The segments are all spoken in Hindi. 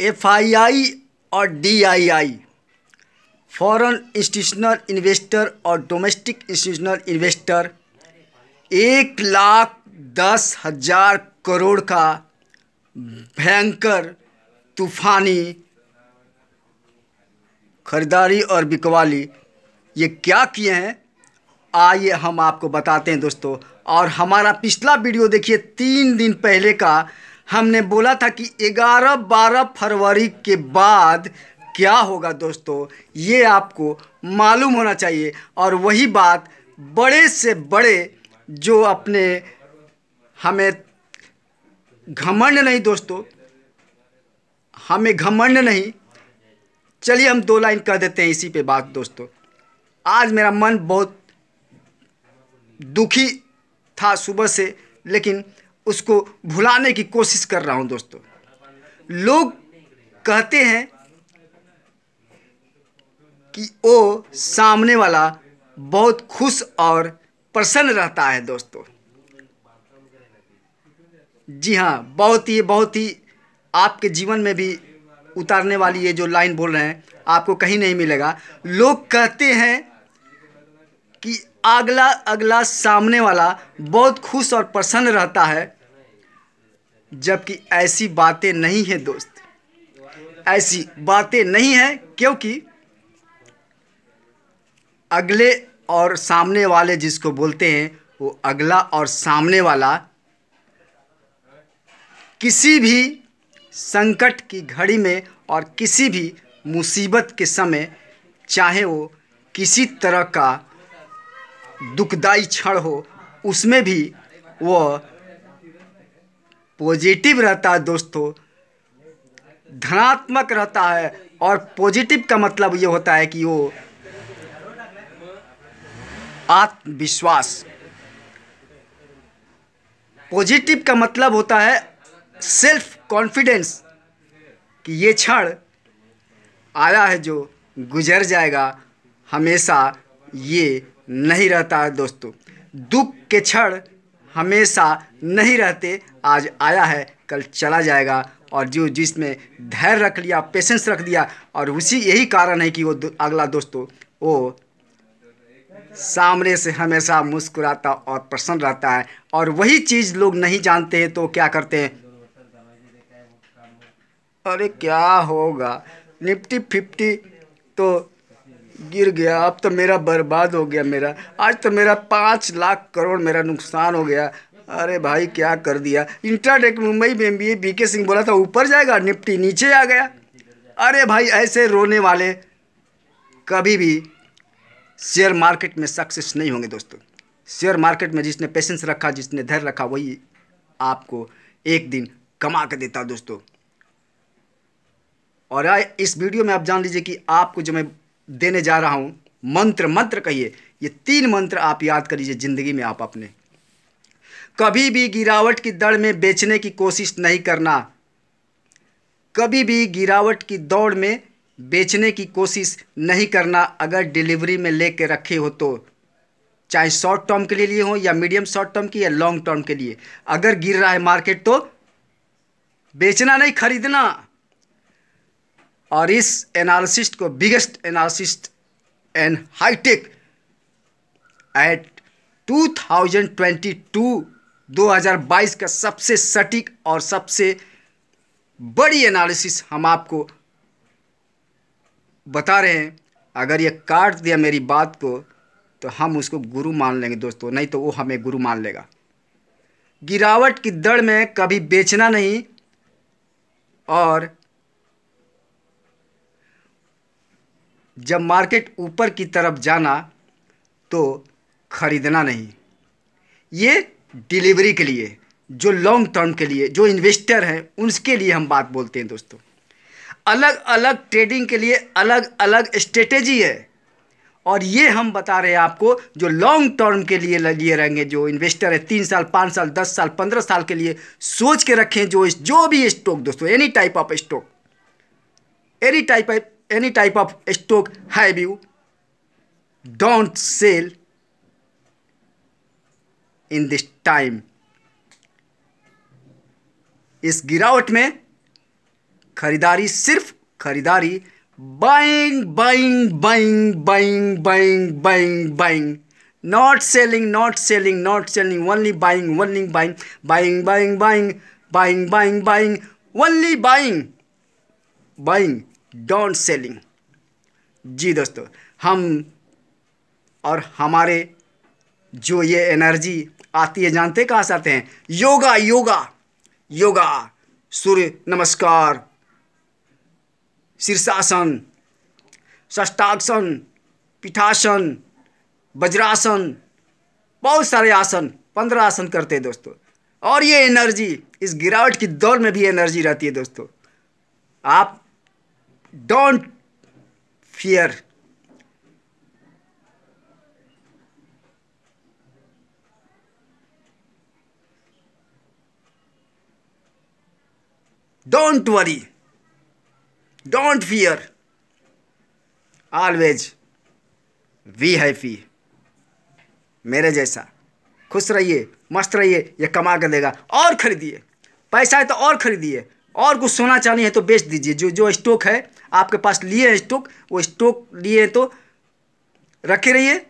एफआईआई और डीआईआई फॉरेन इंस्टीट्यूशनल इन्वेस्टर और डोमेस्टिक इंस्टीट्यूशनल इन्वेस्टर एक लाख दस हजार करोड़ का भयंकर तूफानी खरीदारी और बिकवाली ये क्या किए हैं आइए हम आपको बताते हैं दोस्तों और हमारा पिछला वीडियो देखिए तीन दिन पहले का हमने बोला था कि 11-12 फरवरी के बाद क्या होगा दोस्तों ये आपको मालूम होना चाहिए और वही बात बड़े से बड़े जो अपने हमें घमंड नहीं दोस्तों हमें घमंड नहीं चलिए हम दो लाइन कर देते हैं इसी पे बात दोस्तों आज मेरा मन बहुत दुखी था सुबह से लेकिन उसको भुलाने की कोशिश कर रहा हूं दोस्तों लोग कहते हैं कि वो सामने वाला बहुत खुश और प्रसन्न रहता है दोस्तों जी हाँ बहुत ही बहुत ही आपके जीवन में भी उतारने वाली ये जो लाइन बोल रहे हैं आपको कहीं नहीं मिलेगा लोग कहते हैं कि अगला अगला सामने वाला बहुत खुश और प्रसन्न रहता है जबकि ऐसी बातें नहीं है दोस्त ऐसी बातें नहीं हैं क्योंकि अगले और सामने वाले जिसको बोलते हैं वो अगला और सामने वाला किसी भी संकट की घड़ी में और किसी भी मुसीबत के समय चाहे वो किसी तरह का दुखदाई क्षण हो उसमें भी वह पॉजिटिव रहता है दोस्तों धनात्मक रहता है और पॉजिटिव का मतलब ये होता है कि वो आत्मविश्वास पॉजिटिव का मतलब होता है सेल्फ कॉन्फिडेंस कि ये क्षण आया है जो गुजर जाएगा हमेशा ये नहीं रहता है दोस्तों दुख के क्षण हमेशा नहीं रहते आज आया है कल चला जाएगा और जो जिसने धैर्य रख लिया पेशेंस रख दिया और उसी यही कारण है कि वो अगला दोस्तों वो सामने से हमेशा मुस्कुराता और प्रसन्न रहता है और वही चीज़ लोग नहीं जानते हैं तो क्या करते हैं अरे क्या होगा निफ्टी फिफ्टी तो गिर गया अब तो मेरा बर्बाद हो गया मेरा आज तो मेरा पाँच लाख करोड़ मेरा नुकसान हो गया अरे भाई क्या कर दिया इंटरटेक मुंबई में भी बी के सिंह बोला था ऊपर जाएगा निफ्टी नीचे आ गया अरे भाई ऐसे रोने वाले कभी भी शेयर मार्केट में सक्सेस नहीं होंगे दोस्तों शेयर मार्केट में जिसने पेशेंस रखा जिसने धैर्य रखा वही आपको एक दिन कमा के देता दोस्तों और इस वीडियो में आप जान लीजिए कि आपको जो मैं देने जा रहा हूँ मंत्र मंत्र कहिए ये तीन मंत्र आप याद करिए ज़िंदगी में आप अपने कभी भी गिरावट की दौड़ में बेचने की कोशिश नहीं करना कभी भी गिरावट की दौड़ में बेचने की कोशिश नहीं करना अगर डिलीवरी में ले कर रखे हो तो चाहे शॉर्ट टर्म के लिए लिए हो या मीडियम शॉर्ट टर्म की या लॉन्ग टर्म के लिए अगर गिर रहा है मार्केट तो बेचना नहीं खरीदना और इस एनालिसिस्ट को biggest analyst and hi tech at 2022 2022 का सबसे सटीक और सबसे बड़ी एनालिसिस हम आपको बता रहे हैं अगर ये काट दिया मेरी बात को तो हम उसको गुरु मान लेंगे दोस्तों नहीं तो वो हमें गुरु मान लेगा गिरावट की दर में कभी बेचना नहीं और जब मार्केट ऊपर की तरफ जाना तो ख़रीदना नहीं ये डिलीवरी के लिए जो लॉन्ग टर्म के लिए जो इन्वेस्टर हैं उनके लिए हम बात बोलते हैं दोस्तों अलग अलग ट्रेडिंग के लिए अलग अलग स्ट्रेटेजी है और ये हम बता रहे हैं आपको जो लॉन्ग टर्म के लिए लिए रहेंगे जो इन्वेस्टर है तीन साल पाँच साल दस साल पंद्रह साल के लिए सोच के रखें जो जो भी स्टॉक दोस्तों any type of stock any type of any type of stock have you don't sell in this time इस गिरावट में खरीदारी सिर्फ खरीदारी buying buying buying buying buying buying buying not selling not selling not selling only buying only buying buying buying buying buying buying buying only buying buying don't selling जी दोस्तों हम और हमारे जो ये एनर्जी आती है जानते कहाँ से आते हैं योगा योगा योगा सूर्य नमस्कार शीर्षासन षष्टासन पीठासन वज्रासन बहुत सारे आसन पंद्रह आसन करते हैं दोस्तों और ये एनर्जी इस गिरावट की दौर में भी एनर्जी रहती है दोस्तों आप don't fear don't worry don't fear always be happy मेरे जैसा खुश रहिए मस्त रहिए ये कमा कर देगा और खरीदिए पैसा है तो और खरीदिए और कुछ सोना चांदी है तो बेच दीजिए जो जो स्टॉक है आपके पास लिए हैं स्टॉक वो स्टॉक लिए हैं तो रखे रहिए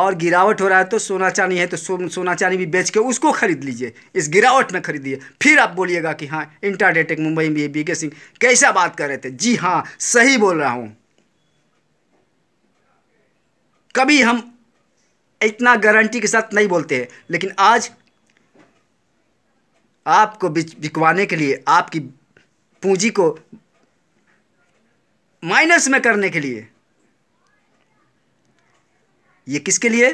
और गिरावट हो रहा है तो सोना चांदी है तो सो, सोना चांदी भी बेच के उसको खरीद लीजिए इस गिरावट में खरीदिए फिर आप बोलिएगा कि हाँ इंटरडेटेक मुंबई में बी के सिंह कैसा बात कर रहे थे जी हाँ सही बोल रहा हूँ कभी हम इतना गारंटी के साथ नहीं बोलते हैं लेकिन आज आपको बिकवाने के लिए आपकी पूंजी को माइनस में करने के लिए ये किसके लिए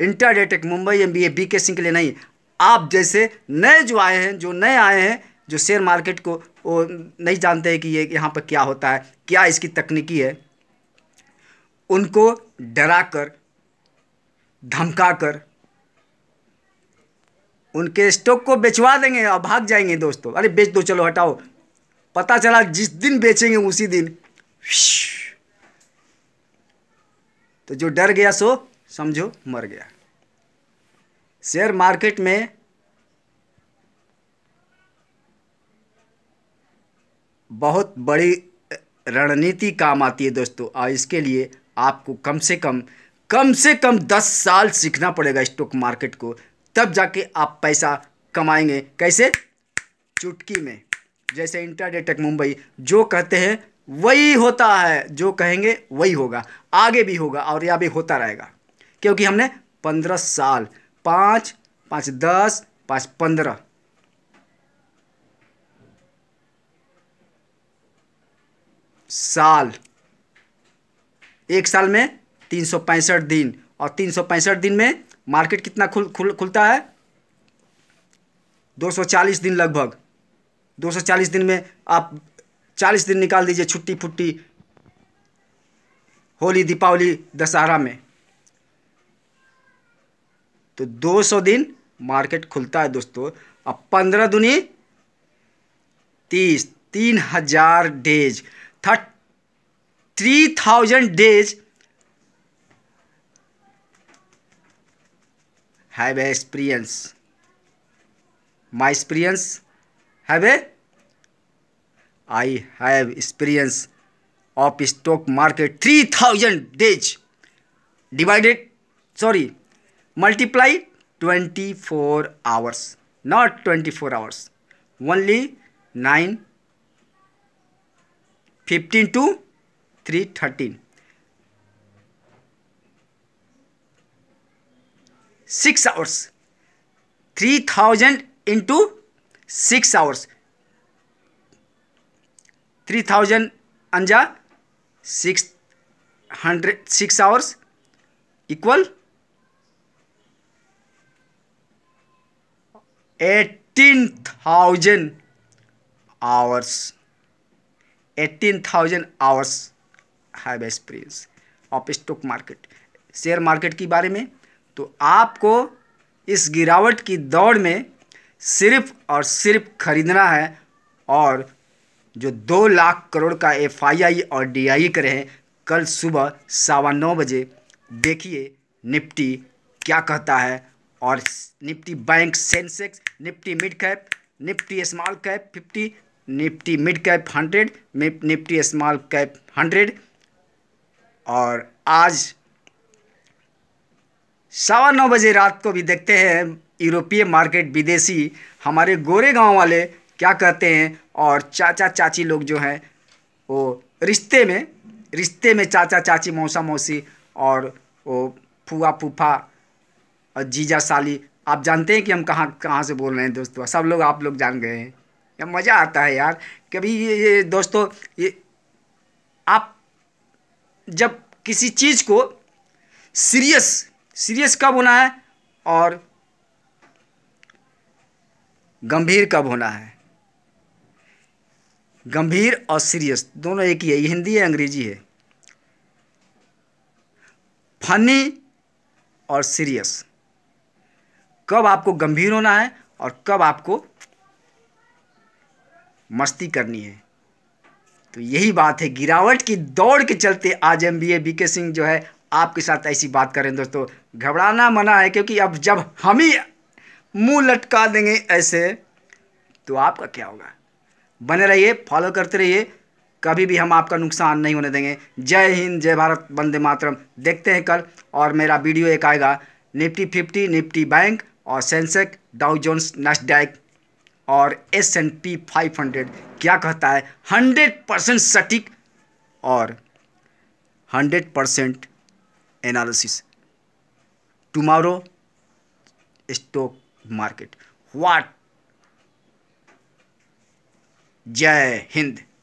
इंटरडेटेक Mumbai M B A B K Singh के लिए नहीं आप जैसे नए जो आए हैं जो नए आए हैं जो शेयर मार्केट को वो नहीं जानते हैं कि ये यहाँ पर क्या होता है क्या इसकी तकनीकी है उनको डरा कर धमका कर उनके स्टॉक को बेचवा देंगे और भाग जाएंगे दोस्तों अरे बेच दो चलो हटाओ पता चला जिस दिन बेचेंगे उसी दिन तो जो डर गया सो समझो मर गया शेयर मार्केट में बहुत बड़ी रणनीति काम आती है दोस्तों और इसके लिए आपको कम से कम कम से कम दस साल सीखना पड़ेगा स्टॉक मार्केट को तब जाके आप पैसा कमाएंगे कैसे चुटकी में जैसे इंटरडे मुंबई जो कहते हैं वही होता है जो कहेंगे वही होगा आगे भी होगा और यह भी होता रहेगा क्योंकि हमने पंद्रह साल पाँच पाँच दस पाँच पंद्रह साल एक साल में तीन सौ पैंसठ दिन और तीन सौ पैंसठ दिन में मार्केट कितना खुल खुल खुलता है 240 दिन लगभग 240 दिन में आप 40 दिन निकाल दीजिए छुट्टी फुट्टी होली दीपावली दशहरा में तो 200 दिन मार्केट खुलता है दोस्तों अब पंद्रह दुनी तीस तीन हजार days thirty three thousand days have a experience. My experience have a I have experience of stock market 3000 days divided sorry multiply 24 hours not 24 hours only 9 15 to 313 six hours three thousand into six hours three thousand अंजा six hundred six hours equal eighteen thousand hours eighteen thousand hours have experience of stock market share market के बारे में तो आपको इस गिरावट की दौड़ में सिर्फ और सिर्फ खरीदना है और जो दो लाख करोड़ का एफआईआई और डीआई करें कल सुबह सवा नौ बजे देखिए निफ्टी क्या कहता है और Nifty bank Sensex Nifty mid cap Nifty small cap fifty Nifty mid cap hundred Nifty small cap hundred और आज सवा नौ बजे रात को भी देखते हैं यूरोपीय मार्केट विदेशी हमारे गोरे गांव वाले क्या कहते हैं और चाचा चाची लोग जो हैं वो रिश्ते में रिश्ते में चाचा चाची मौसा मौसी और वो फूआ फूफा और जीजा साली आप जानते हैं कि हम कहाँ कहाँ से बोल रहे हैं दोस्तों सब लोग आप लोग जान गए हैं या मज़ा आता है यार कभी ये, ये दोस्तों ये आप जब किसी चीज़ को सीरियस सीरियस कब होना है और गंभीर कब होना है गंभीर और सीरियस दोनों एक ही है हिंदी है अंग्रेजी है फनी और सीरियस कब आपको गंभीर होना है और कब आपको मस्ती करनी है तो यही बात है गिरावट की दौड़ के चलते आज M B A B K Singh जो है आपके साथ ऐसी बात करें दोस्तों घबराना मना है क्योंकि अब जब हम ही मुँह लटका देंगे ऐसे तो आपका क्या होगा बने रहिए फॉलो करते रहिए कभी भी हम आपका नुकसान नहीं होने देंगे जय हिंद जय भारत वंदे मातरम देखते हैं कल और मेरा वीडियो एक आएगा निफ्टी फिफ्टी निफ्टी बैंक और सेंसेक डाउ जोन्स नस्डैक और S and P five hundred क्या कहता है हंड्रेड परसेंट सटीक और hundred percent analysis tomorrow stock market what जय हिंद